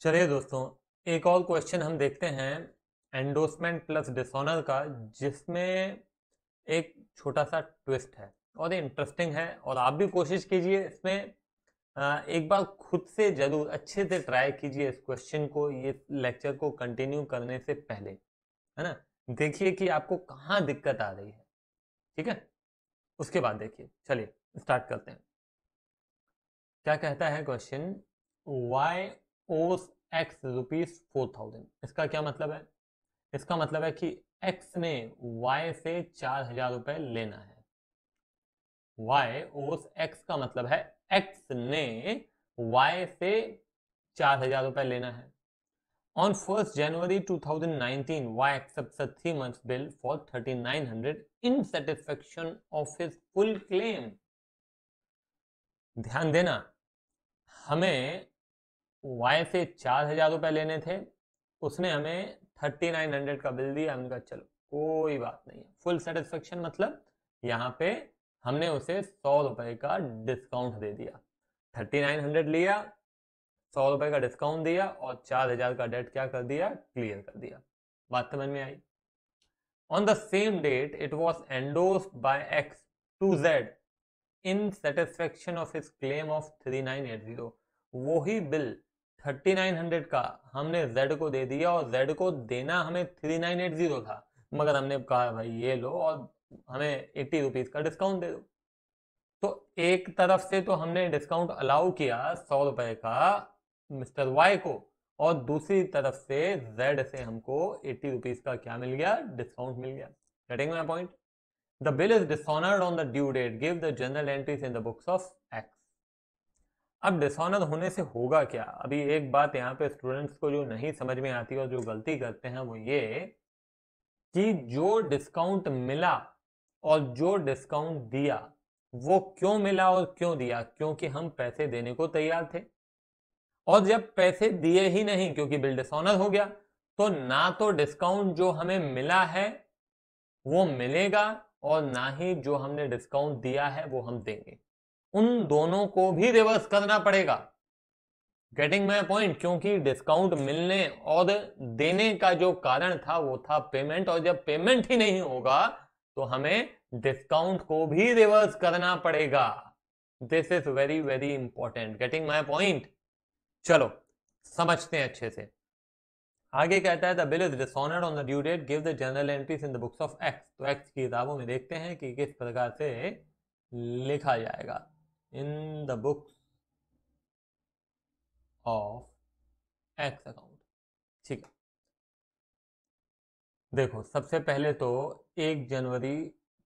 चलिए दोस्तों एक और क्वेश्चन हम देखते हैं एंडोसमेंट प्लस डिसऑनर का जिसमें एक छोटा सा ट्विस्ट है और ये इंटरेस्टिंग है और आप भी कोशिश कीजिए इसमें एक बार खुद से ज़रूर अच्छे से ट्राई कीजिए इस क्वेश्चन को ये लेक्चर को कंटिन्यू करने से पहले है ना देखिए कि आपको कहाँ दिक्कत आ रही है ठीक है उसके बाद देखिए चलिए स्टार्ट करते हैं क्या कहता है question Y owes X rupees four thousand इसका क्या मतलब है इसका मतलब है कि एक्स ने वाई से चार हजार रुपए लेना है वाई ओस एक्स का मतलब है एक्स ने वाई से चार हजार रुपए लेना है on first January 2019 Y accept three month bill for thirty nine hundred in satisfaction of his full claim ध्यान देना हमें वाई से चार हजार रुपये लेने थे उसने हमें थर्टी नाइन हंड्रेड का बिल दिया हमने कहा चलो कोई बात नहीं है फुल सेटिस्फेक्शन मतलब यहाँ पे हमने उसे सौ रुपये का डिस्काउंट दे दिया थर्टी नाइन हंड्रेड लिया सौ रुपये का डिस्काउंट दिया और चार हजार का डेट क्या कर दिया क्लियर कर दिया बात समझ में आई on the same date it was endorsed in satisfaction to z in satisfaction of his claim of 3980 वही बिल थर्टी नाइन हंड्रेड का हमने जेड को दे दिया और जेड को देना हमें थ्री नाइन एट जीरो था मगर हमने कहा भाई ये लो और हमें एट्टी रुपीज का डिस्काउंट दे दो तो एक तरफ से तो हमने डिस्काउंट अलाउ किया सौ रुपए का मिस्टर वाई को और दूसरी तरफ से जेड से हमको एट्टी रुपीज का क्या मिल गया डिस्काउंट मिल गया cutting my point the bill is dishonoured on the due date give the general entries in the books of अब डिसऑनर होने से होगा क्या अभी एक बात यहाँ पे स्टूडेंट्स को जो नहीं समझ में आती और जो गलती करते हैं वो ये कि जो डिस्काउंट मिला और जो डिस्काउंट दिया वो क्यों मिला और क्यों दिया क्योंकि हम पैसे देने को तैयार थे और जब पैसे दिए ही नहीं क्योंकि बिल डिसऑनर हो गया तो ना तो डिस्काउंट जो हमें मिला है वो मिलेगा और ना ही जो हमने डिस्काउंट दिया है वो हम देंगे उन दोनों को भी रिवर्स करना पड़ेगा गेटिंग माई पॉइंट क्योंकि डिस्काउंट मिलने और देने का जो कारण था वो था पेमेंट और जब पेमेंट ही नहीं होगा तो हमें डिस्काउंट को भी रिवर्स करना पड़ेगा this is very very important getting my point चलो समझते हैं अच्छे से आगे कहता है the bill is dishonoured on the due date give the general entries in the books of X तो एक्स की किताबों में देखते हैं कि किस प्रकार से लिखा जाएगा in the books of X account ठीक है देखो सबसे पहले तो एक जनवरी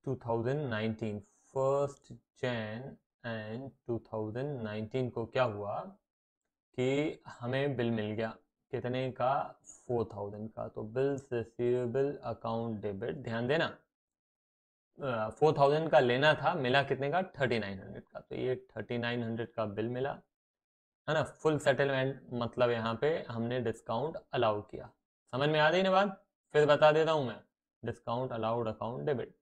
2019 फर्स्ट जैन एंड 2019 को क्या हुआ कि हमें बिल मिल गया कितने का 4000 का तो बिल्स रिसीवेबल अकाउंट डेबिट ध्यान देना फोर थाउजेंड का लेना था मिला कितने का थर्टी नाइन हंड्रेड का तो ये थर्टी नाइन हंड्रेड का बिल मिला है ना फुल सेटलमेंट मतलब यहाँ पे हमने डिस्काउंट अलाउ किया समझ में आ गई ना बात फिर बता देता हूँ मैं डिस्काउंट अलाउड अकाउंट डेबिट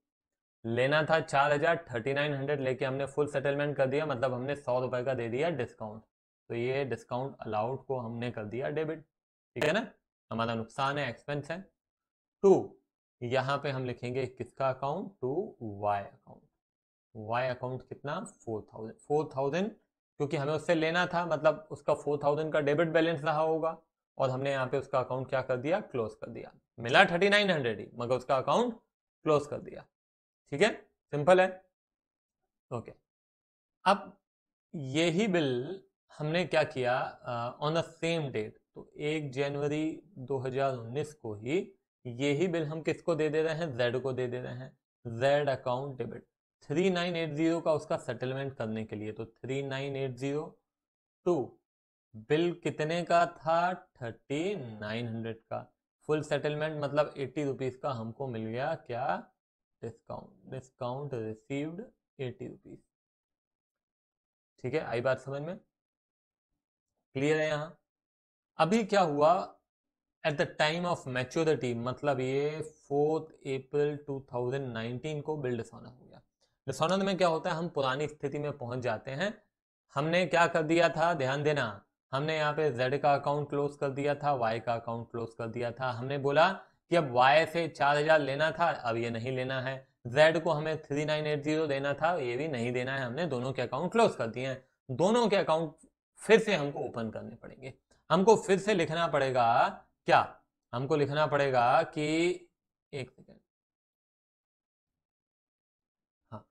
लेना था चार हजार थर्टी नाइन हंड्रेड लेके हमने फुल सेटलमेंट कर दिया मतलब हमने सौ रुपए का दे दिया डिस्काउंट तो ये डिस्काउंट अलाउड को हमने कर दिया डेबिट ठीक है ना हमारा नुकसान है एक्सपेंस है टू यहाँ पे हम लिखेंगे किसका account to Y account Y account कितना फोर थाउजेंड फोर थाउजेंड क्योंकि हमें उससे लेना था मतलब उसका फोर थाउजेंड का डेबिट बैलेंस रहा होगा और हमने यहाँ पे उसका अकाउंट क्या कर दिया क्लोज कर दिया मिला थर्टी नाइन हंड्रेड ही मगर उसका अकाउंट क्लोज कर दिया ठीक है सिंपल है ओके अब यही बिल हमने क्या किया ऑन द सेम डेट तो एक जनवरी 2019 को ही यही बिल हम किसको दे दे रहे हैं जेड को दे दे रहे हैं Z account debit three nine eight zero का उसका सेटलमेंट करने के लिए तो three nine eight zero to bill कितने का था थर्टी नाइन हंड्रेड का फुल सेटलमेंट मतलब एट्टी रुपीज का हमको मिल गया क्या discount discount received eighty rupees ठीक है आई बात समझ में क्लियर है यहां अभी क्या हुआ at the time of maturity मतलब ये फोर्थ अप्रैल 2019 को बिल डिसऑनर हो गया डिसऑनर में क्या होता है हम पुरानी स्थिति में पहुंच जाते हैं हमने क्या कर दिया था ध्यान देना हमने यहाँ पे जेड का अकाउंट क्लोज कर दिया था वाई का अकाउंट क्लोज कर दिया था हमने बोला कि अब वाई से चार हजार लेना था अब ये नहीं लेना है जेड को हमें थ्री नाइन एट जीरो देना था ये भी नहीं देना है हमने दोनों के अकाउंट क्लोज कर दिए हैं दोनों के अकाउंट फिर से हमको ओपन करने पड़ेंगे हमको फिर से लिखना पड़ेगा क्या हमको लिखना पड़ेगा कि एक सेकेंड हाँ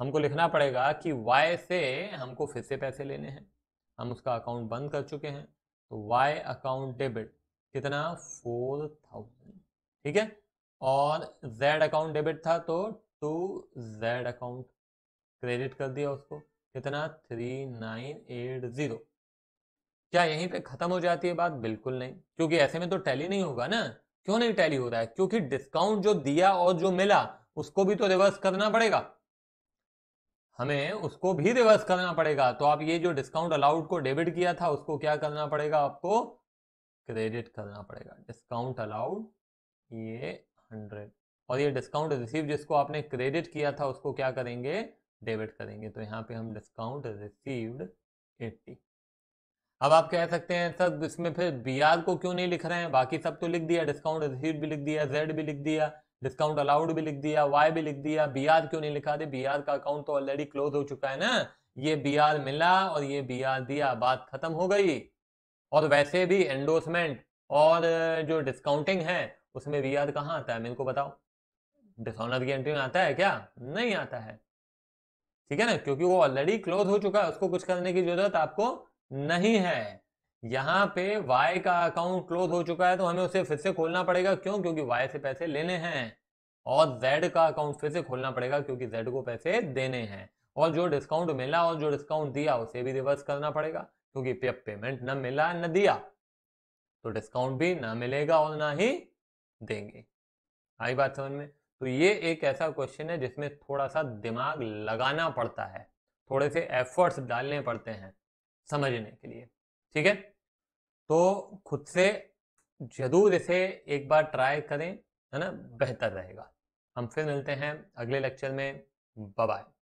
हमको लिखना पड़ेगा कि वाई से हमको फिर से पैसे लेने हैं हम उसका अकाउंट बंद कर चुके हैं तो वाई अकाउंट डेबिट कितना फोर थाउजेंड ठीक है और z अकाउंट डेबिट था तो टू जेड अकाउंट क्रेडिट कर दिया उसको कितना थ्री नाइन एट जीरो क्या यहीं पे खत्म हो जाती है बात बिल्कुल नहीं क्योंकि ऐसे में तो टैली नहीं होगा ना क्यों नहीं टैली हो रहा है क्योंकि डिस्काउंट जो दिया और जो मिला उसको भी तो रिवर्स करना पड़ेगा हमें उसको भी रिवर्स करना पड़ेगा तो आप ये जो डिस्काउंट अलाउड को डेबिट किया था उसको क्या करना पड़ेगा आपको क्रेडिट करना पड़ेगा डिस्काउंट अलाउड ये हंड्रेड और ये डिस्काउंट रिसीव जिसको आपने क्रेडिट किया था उसको क्या करेंगे डेबिट करेंगे तो यहाँ पे हम डिस्काउंट रिसीव्ड एट्टी अब आप कह सकते हैं सर इसमें फिर बी आर को क्यों नहीं लिख रहे हैं बाकी सब तो लिख दिया डिस्काउंट रिसीव भी लिख दिया जेड भी लिख दिया डिस्काउंट अलाउड भी लिख दिया वाई भी लिख दिया बी आर क्यों नहीं लिखा दे बी आर का अकाउंट तो ऑलरेडी क्लोज हो चुका है ना ये बी आर मिला और ये बी आर दिया बात खत्म हो गई और वैसे भी एंडोसमेंट और जो डिस्काउंटिंग है उसमें बी आर कहाँ आता है मेरे को बताओ डिसऑनर की एंट्री में आता है क्या नहीं आता है ठीक है ना क्योंकि वो ऑलरेडी क्लोज हो चुका है उसको कुछ करने की जरूरत आपको नहीं है यहां पे वाई का अकाउंट क्लोज हो चुका है तो हमें उसे फिर से खोलना पड़ेगा क्यों क्योंकि वाई से पैसे लेने हैं और जेड का अकाउंट फिर से खोलना पड़ेगा क्योंकि जेड को पैसे देने हैं और जो डिस्काउंट मिला और जो डिस्काउंट दिया उसे भी रिवर्स करना पड़ेगा क्योंकि पे पेमेंट न मिला न दिया तो डिस्काउंट भी ना मिलेगा और ना ही देंगे आई बात समझ में तो ये एक ऐसा क्वेश्चन है जिसमें थोड़ा सा दिमाग लगाना पड़ता है थोड़े से एफर्ट्स डालने पड़ते हैं समझने के लिए ठीक है तो खुद से जरूर इसे एक बार ट्राई करें है ना बेहतर रहेगा हम फिर मिलते हैं अगले लेक्चर में बाय